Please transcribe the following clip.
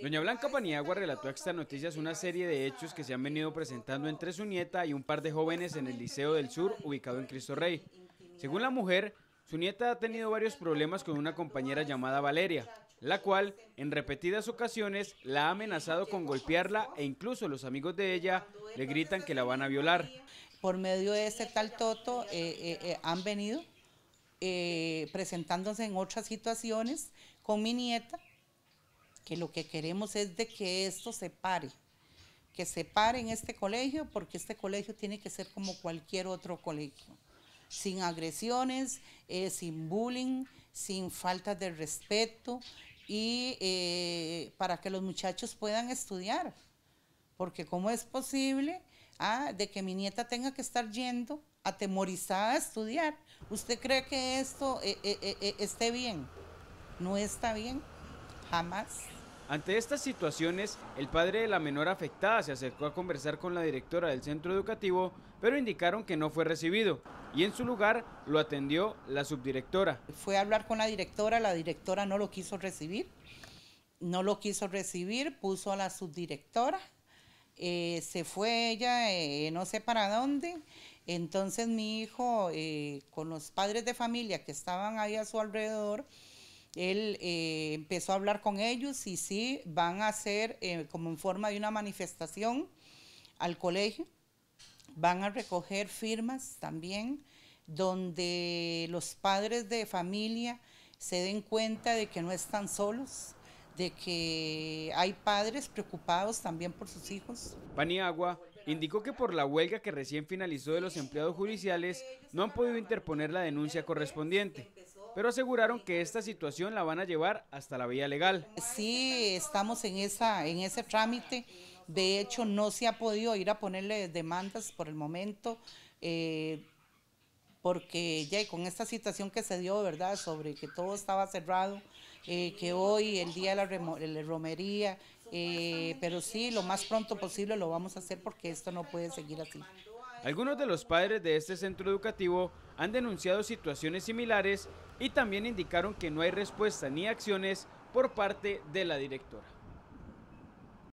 Doña Blanca Paniagua relató a esta noticia una serie de hechos que se han venido presentando entre su nieta y un par de jóvenes en el Liceo del Sur ubicado en Cristo Rey. Según la mujer, su nieta ha tenido varios problemas con una compañera llamada Valeria, la cual en repetidas ocasiones la ha amenazado con golpearla e incluso los amigos de ella le gritan que la van a violar. Por medio de ese tal Toto eh, eh, eh, han venido presentándose en otras situaciones con mi nieta que lo que queremos es de que esto se pare, que se pare en este colegio, porque este colegio tiene que ser como cualquier otro colegio, sin agresiones, eh, sin bullying, sin falta de respeto y eh, para que los muchachos puedan estudiar, porque cómo es posible ah, de que mi nieta tenga que estar yendo atemorizada a estudiar. ¿Usted cree que esto eh, esté bien? No está bien, jamás. Ante estas situaciones, el padre de la menor afectada se acercó a conversar con la directora del centro educativo, pero indicaron que no fue recibido y en su lugar lo atendió la subdirectora. Fue a hablar con la directora, la directora no lo quiso recibir, no lo quiso recibir, puso a la subdirectora, eh, se fue ella eh, no sé para dónde, entonces mi hijo eh, con los padres de familia que estaban ahí a su alrededor, él eh, empezó a hablar con ellos y sí, van a hacer eh, como en forma de una manifestación al colegio. Van a recoger firmas también donde los padres de familia se den cuenta de que no están solos, de que hay padres preocupados también por sus hijos. Paniagua indicó que por la huelga que recién finalizó de los empleados judiciales no han podido interponer la denuncia correspondiente pero aseguraron que esta situación la van a llevar hasta la vía legal. Sí, estamos en, esa, en ese trámite. De hecho, no se ha podido ir a ponerle demandas por el momento. Eh, porque ya con esta situación que se dio, ¿verdad? Sobre que todo estaba cerrado, eh, que hoy el día de la, romería, eh, pero sí, lo más pronto posible lo vamos a hacer porque esto no puede seguir así. Algunos de los padres de este centro educativo han denunciado situaciones similares y también indicaron que no hay respuesta ni acciones por parte de la directora.